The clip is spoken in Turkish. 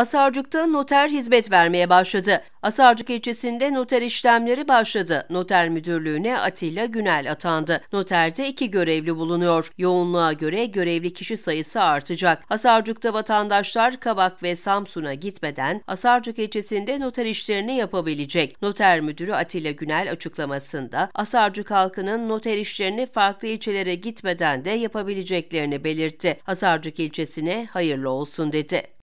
Asarcuk'ta noter hizmet vermeye başladı. Asarcuk ilçesinde noter işlemleri başladı. Noter müdürlüğüne Atilla Günel atandı. Noterde iki görevli bulunuyor. Yoğunluğa göre görevli kişi sayısı artacak. Asarcuk'ta vatandaşlar Kabak ve Samsun'a gitmeden Asarcuk ilçesinde noter işlerini yapabilecek. Noter müdürü Atilla Günel açıklamasında Asarcuk halkının noter işlerini farklı ilçelere gitmeden de yapabileceklerini belirtti. Asarcuk ilçesine hayırlı olsun dedi.